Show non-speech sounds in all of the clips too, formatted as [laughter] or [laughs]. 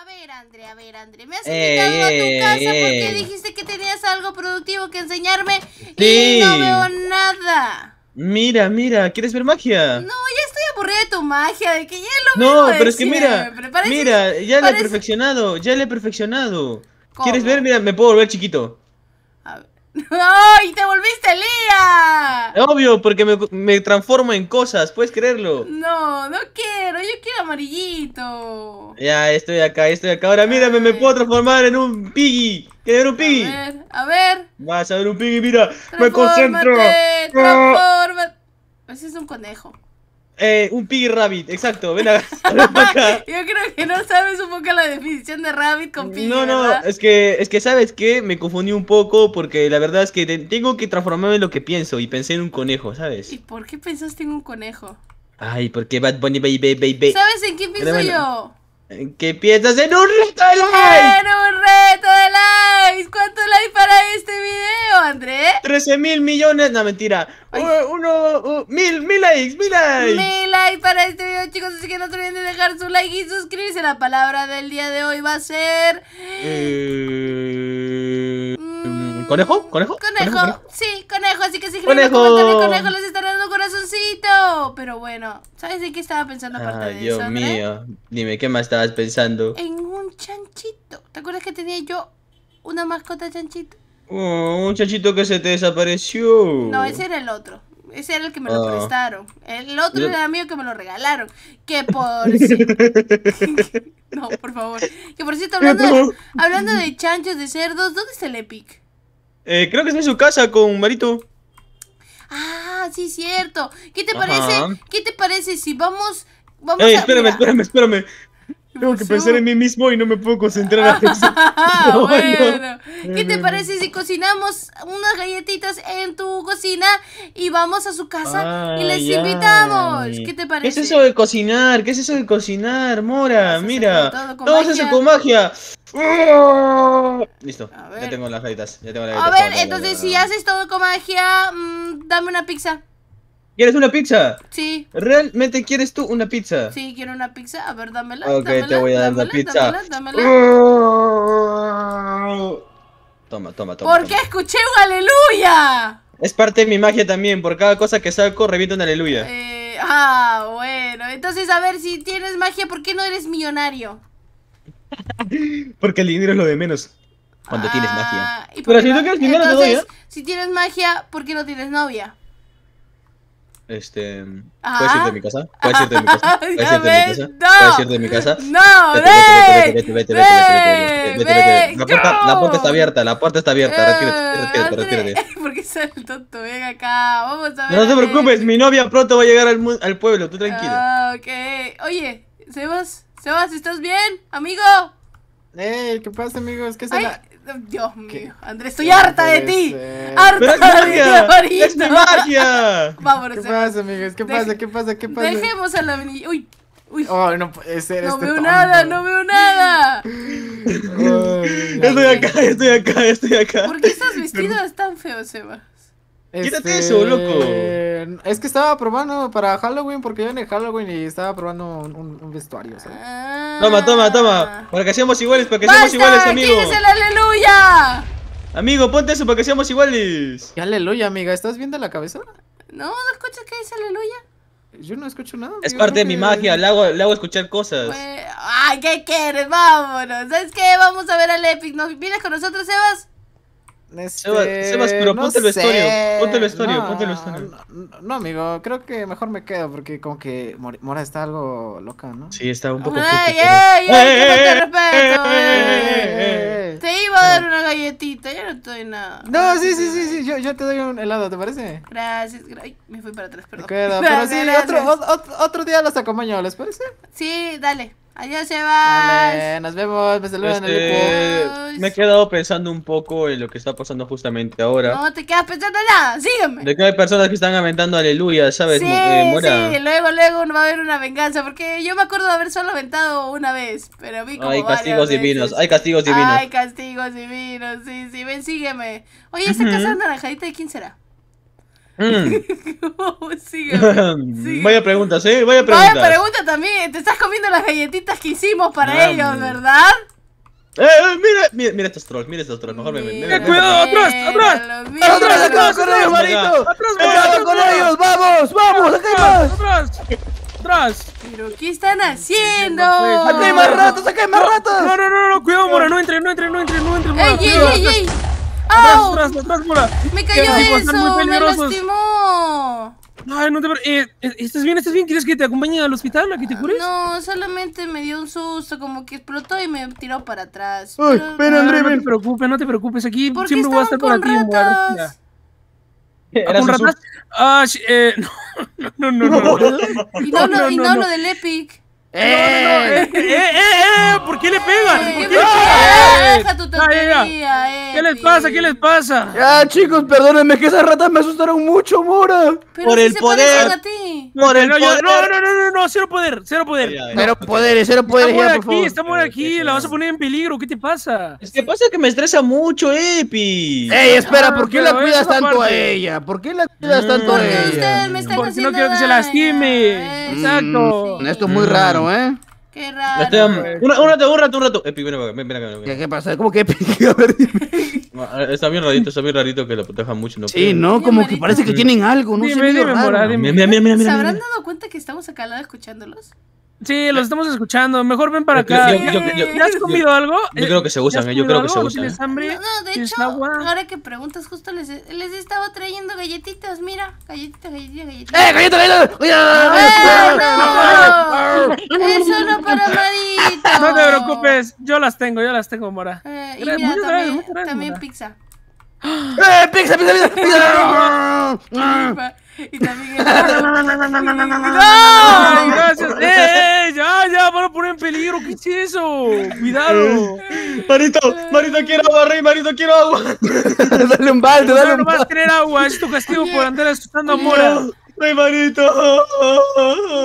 A ver, André, a ver, André, me has invitado a tu casa porque dijiste que tenías algo productivo que enseñarme y no veo nada. Mira, mira, ¿quieres ver magia? No, ya estoy aburrida de tu magia, de que ya lo no, No, pero es que mira, mira, ya parece... la he perfeccionado, ya la he perfeccionado. ¿Quieres ver? Mira, me puedo volver chiquito. ¡Ay, te volviste Lía! Obvio, porque me, me, transformo en cosas, ¿puedes creerlo? No, no quiero, yo quiero amarillito. Ya, estoy acá, estoy acá. Ahora mírame, me puedo transformar en un piggy. ¿Quieres ver un piggy? A ver, a ver. Vas a ver un piggy, mira, me concentro. Ese es un conejo. Eh, un piggy rabbit, exacto, ven [laughs] acá. [laughs] Yo creo que no sabes un poco la definición de rabbit con piggy. No, no, es que es que sabes que me confundí un poco porque la verdad es que tengo que transformarme en lo que pienso y pensé en un conejo, ¿sabes? ¿Y por qué pensaste en un conejo? Ay, porque Bad Bunny baby baby. ¿Sabes en qué pienso yo? ¿En qué piensas? En un reto de likes. En un reto de likes. ¿Cuánto para este video, André? 13 mil millones, no mentira. uno, mil, mil likes, mil likes. Mil likes para este video, chicos. Así que no se olviden de dejar su like y suscribirse. La palabra del día de hoy va a ser. Eh, mm, ¿Conejo? ¿Conejo? ¿Conejo? Sí, conejo. Así que si conejo. conejo, les estaré dando corazoncito. Pero bueno, ¿sabes de qué estaba pensando aparte de Dios eso? Dios mío, dime, ¿qué más estabas pensando? En un chanchito. ¿Te acuerdas que tenía yo una mascota, chanchito. Oh, un chanchito que se te desapareció. No, ese era el otro. Ese era el que me lo ah. prestaron. El otro era el mío que me lo regalaron. Que por [laughs] cierto. [laughs] no, por favor. Que por cierto, hablando de, [laughs] hablando de chanchos, de cerdos, ¿dónde está el Epic? Eh, creo que está en su casa con Marito. Ah, sí, cierto. ¿Qué te parece? ¿Qué te parece si vamos. vamos eh, espérame, espérame, espérame. Tengo que pensar en mí mismo y no me puedo concentrar [laughs] ah, bueno. ¿Qué te eh. parece si cocinamos unas galletitas en tu cocina y vamos a su casa y les invitamos? ¿Qué te parece? ¿Qué es eso de cocinar? ¿Qué es eso de cocinar, Mora? Mira, todo, es con magia. ¡Ah! Listo, ya tengo las galletas. A ver, entonces si haces todo con magia, mm, dame una pizza. ¿Quieres una pizza? Sí. ¿Realmente quieres tú una pizza? Sí, quiero una pizza. A ver, dámela. Ok, te voy a dar la pizza. Dámela, dámela. Oh. Toma, toma, toma. ¿Por qué escuché un aleluya? Es parte de mi magia también. Por cada cosa que saco, reviento un aleluya. Eh, ah, bueno. Entonces, a ver, si tienes magia, ¿por qué no eres millonario? [laughs] Porque el dinero es lo de menos cuando tienes ah, magia. Pero si no, quieres dinero, te doy, Si tienes magia, ¿por qué no tienes novia? Este, ¿Puedes irte de mi casa? ¿Puedes irte de mi casa? ¿Puedes irte de mi casa? ¿Puedes de mi casa? No, vete, vete, vete, vete, vete, vete, La puerta, está abierta, la puerta está abierta. Retírate, retírate, ¿Por qué sale el tonto? Ven acá, vamos a ver. No te preocupes, mi novia pronto va a llegar al, al pueblo, tú tranquilo. Ah, ok. Oye, Sebas, Sebas, ¿estás bien, amigo? Ey, ¿qué pasa, amigos? ¿Qué será? Dios mío, Andrés, estoy harta de ti. Harta de ti, ¡Es mi magia! [laughs] Vámonos. ¿Qué pasa, amigos? ¿Qué pasa? ¿Qué pasa? ¿Qué pasa? Dejemos a la Uy. Uy. no puede ser No este veo nada, no veo nada. estoy acá, estoy acá, estoy acá. ¿Por qué estás vestido tan feo, Sebas? Quítate este, eso, loco. Es que estaba probando para Halloween porque yo en Halloween y estaba probando un, vestuario. Ah. Toma, toma, toma. Para que seamos iguales, para que seamos iguales, amigos. Amigo, ponte eso para que seamos iguales. aleluya, amiga. ¿Estás viendo la cabeza? No, no escuchas que dice aleluya. Yo no escucho nada. Es parte de mi magia, le hago, escuchar cosas. Ay, ¿qué quieres? Vámonos. ¿Sabes qué? Vamos a ver al Epic. vienes con nosotros, Sebas? Este, Sebas, pero ponte el vestuario, ponte el vestuario, no, ponte el vestuario. No, amigo, creo que mejor me quedo porque como que Mora está algo loca, ¿no? Sí, está un poco... [laughs] ¡Ey, ey, ey! ey, ey, ey, ey, te iba a dar una galletita, yo no te doy nada. No, sí, sí, sí, sí, yo, yo te doy un helado, ¿te parece? Gracias, ay, me fui para atrás, perdón. [laughs] pero sí, otro, otro, otro día los acompaño, ¿les parece? Sí, dale. Adiós, Sebas. va, nos vemos. Me saludan este, Me he quedado pensando un poco en lo que está pasando justamente ahora. No te quedas pensando nada. Sígueme. De que hay personas que están aventando aleluya, ¿sabes? Sí, eh, sí. Luego, luego va a haber una venganza. Porque yo me acuerdo de haber solo aventado una vez. Pero vi como Hay castigos divinos. Hay castigos divinos. Hay castigos divinos. Sí, sí. Ven, sígueme. Oye, esa casa naranjadita, ¿de quién será? Mm. [laughs] [laughs] sigue, Vaya pregunta, sí, vaya pregunta. Vaya pregunta también. Te estás comiendo las galletitas que hicimos para ellos, ¿verdad? Eh, eh, mira, mira, mira estos trolls, mira estos trolls, mejor me, ven. cuidado, atrás, atrás, atrás, atrás, atrás con ellos, marito, atrás, cuidado con ellos, vamos, vamos, acá hay más, atrás, atrás. Pero qué están haciendo? Pues. Acá hay más ratos, acá hay más ratos. No, no, no, no, cuidado, mora, no entre, no entre, no entre, no entre, Ey, ey, ey, ey. ¡Ah! ¡Me cayó eso! ¡Me lastimó! ¿Estás bien? ¿Estás bien? ¿Quieres que te acompañe al hospital a que te cures? No, solamente me dio un susto, como que explotó y me tiró para atrás. Ay, pero... André, no, te preocupes, no te preocupes, aquí siempre voy a estar para ti. ¿Con Ah, eh, no, no, no, no. no, no, no del Epic. ¡Eh! ¡Eh, eh, eh! eh por qué le pegan? ¿Por qué eh! ¿Qué les pasa? ¿Qué les pasa? Ya, chicos, perdónenme que esas ratas me asustaron mucho, Mora. Por el poder. Por el poder. No, no, no, no, no, cero poder, cero poder. Cero poderes, cero poderes. Estamos aquí, estamos aquí, la vas a poner en peligro, ¿qué te pasa? Es que pasa que me estresa mucho, Epi. Ey, espera, ah, ¿por qué la cuidas tanto a ella? ¿Por qué la cuidas tanto a mm. ella? Porque no quiero que se lastime. Exacto. Mm, esto es muy mm. raro, ¿eh? Qué raro. Este, um, un rato, un eh, rato, ¿Qué, pasa? ¿Cómo que [laughs] eh, Está bien rarito, está bien rarito que lo protejan mucho. sí, ¿no? Como que parece que tienen algo, no ¿Se habrán dado cuenta que estamos acá al escuchándolos? Sí, los estamos escuchando. Mejor ven para que acá. ¿Ya has comido algo? Yo creo que se usan, ¿eh? yo creo que se usan. ¿eh? No, de hecho, ahora que preguntas, justo les, les estaba trayendo galletitas. Mira, galletitas, galletitas galletitas. ¡Eh, galletas! ¡Eh, ¡No! no para Marito. No te preocupes, yo las tengo, yo las tengo, Mora. Eh, y mira, también, también pizza. ¡Eh, pizza, pizza, pizza! pizza! [laughs] ¡Ah! Y también. ¡No, ¡No! ¡Gracias! ¡Eh! ¡Ya, ya! ¡Van a poner en peligro! ¿Qué es eso? ¡Cuidado! Marito, Marito, quiero agua, Rey, Marito, quiero agua. dale un balde, dale un balde. No vas a tener agua, es tu castigo por andar asustando a Mora. Rey, Marito.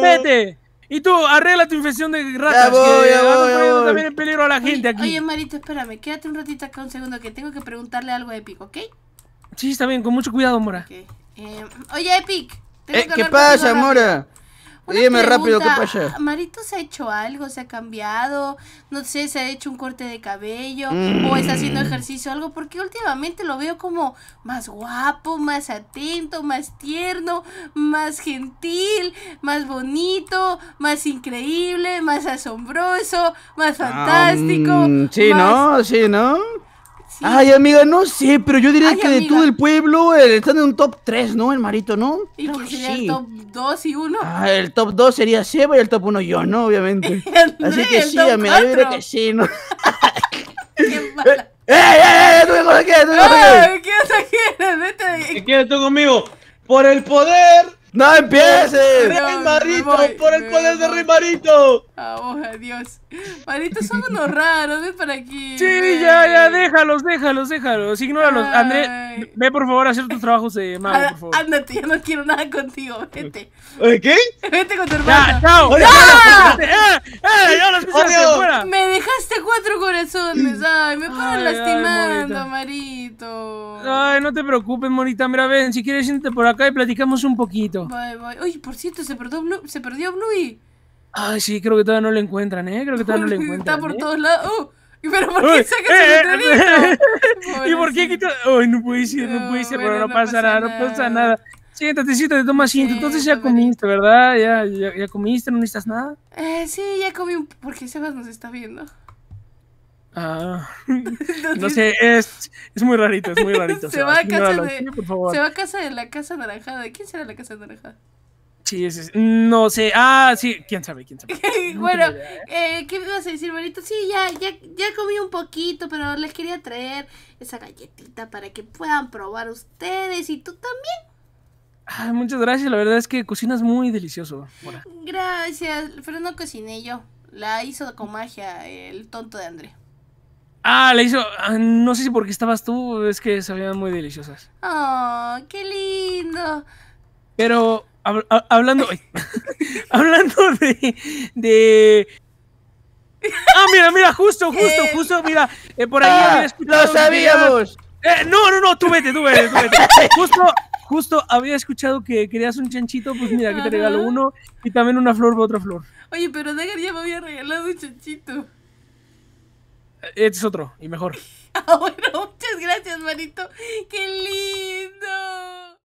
Vete. Y tú, arregla tu infección de ratas. Ya voy, ya voy, ya voy. también en peligro a la gente aquí. Oye, Marito, espérame, quédate un ratito acá un segundo que tengo que preguntarle algo épico, ¿ok? Sí, está bien, con mucho cuidado, Mora. Eh, oye, Epic. Eh, ¿Qué pasa, Mora? Dime rápido, ¿qué pasa? ¿Marito se ha hecho algo? ¿Se ha cambiado? No sé, ¿se ha hecho un corte de cabello? ¿O está mm. haciendo ejercicio o algo? Porque últimamente lo veo como más guapo, más atento, más tierno, más gentil, más bonito, más increíble, más asombroso, más ah, fantástico. Mm, sí, ¿no? Sí, ¿no? Ay, amiga, no sé, pero yo diría que de todo el pueblo eh, están en un top 3, ¿no, el marito, no? ¿Y pues que sería sí. el top 2 y 1? Ah, el top 2 sería Seba y el top 1 yo, ¿no? Obviamente. [laughs] Así que sí, amiga, yo diría que sí, ¿no? [laughs] [laughs] Eh, eh, eh, eh! ¡Tú me ¡Tú me coges! ¿Qué quieres ¡Vete ¿Qué quieres tú conmigo? ¡Por el poder ¡No empieces! ¡Rey Marito! ¡Por el poder de Rey Marito! ¡Vamos, adiós! Marito, son unos raros, ven para aquí. Sí, ya, ya, déjalos, déjalos, déjalos. Ignóralos. Ay. ve por favor a hacer tus trabajos de mago, por favor. Ándate, yo no quiero nada contigo, vete. ¿Eh, ¿Qué? Vete con tu hermano. ¡Ya, chao! ¡Ya! ¡Ya! ¡Ya! ¡Ya Me dejaste cuatro corazones. Mm. ¡Ay, me paran lastimando, Marito! Ay, no te preocupes, monita Mira, ven, si quieres, siéntate por acá y platicamos un poquito uy por cierto, se perdió, Blue, se perdió Bluey. Ay, sí, creo que todavía no lo encuentran, ¿eh? Creo que todavía no lo encuentran. Está por ¿eh? todos lados. ¡Oh! ¿Pero por qué se eh, su eh, eh, ¿Y por qué quitó ¡Ay, no puede ser, no puede ser! Pero no, pasa, nada, no pasa nada. Siéntate, siéntate, toma asiento. Entonces ya comiste, ¿verdad? ¿Ya, ya, ya comiste? ¿No necesitas nada? Eh, sí, ya comí un... Porque Sebas nos está viendo. Ah. [laughs] no sé, es, muy rarito, es muy rarito. se, va a casa de, la casa naranjada. ¿Quién será la casa naranjada? Sí, no sé. Ah, sí, quién sabe, quién sabe. [laughs] bueno, eh, ¿qué me vas a decir, bonito? Sí, ya, ya, ya comí un poquito, pero les quería traer esa galletita para que puedan probar ustedes y tú también. Ah, muchas gracias, la verdad es que cocinas muy delicioso. Gracias, pero no cociné yo. La hizo con magia el tonto de André. Ah, le hizo. Ah, no sé si porque estabas tú, es que sabían muy deliciosas. ¡Oh, qué lindo! Pero hablando. [laughs] hablando de. Ah, mira, mira, justo, justo, eh, justo, mira, eh, por ahí ah, había escuchado. ¡Lo sabíamos! Eh, no, no, no, tú vete, tú vete, tú vete. [laughs] Justo, justo había escuchado que querías un chanchito, pues mira, que te regalo uno y también una flor para otra flor. Oye, pero Dagger ya me había regalado un chanchito. Este es otro y mejor. [laughs] Ah, bueno, muchas gracias, manito, ¡Qué lindo!